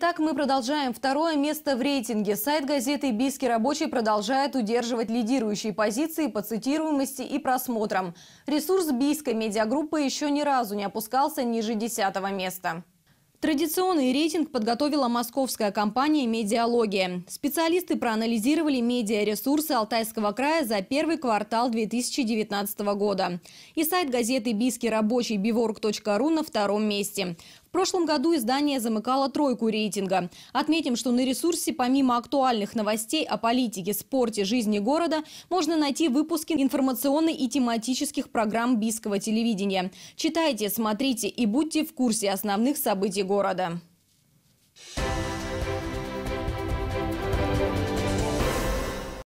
Итак, мы продолжаем. Второе место в рейтинге. Сайт газеты «Бийский рабочий» продолжает удерживать лидирующие позиции по цитируемости и просмотрам. Ресурс «Бийской медиагруппы» еще ни разу не опускался ниже десятого места. Традиционный рейтинг подготовила московская компания «Медиалогия». Специалисты проанализировали медиаресурсы Алтайского края за первый квартал 2019 года. И сайт газеты «Бийский рабочий» bivorg.ru на втором месте. В прошлом году издание замыкало тройку рейтинга. Отметим, что на ресурсе помимо актуальных новостей о политике, спорте, жизни города, можно найти выпуски информационной и тематических программ Бийского телевидения. Читайте, смотрите и будьте в курсе основных событий города.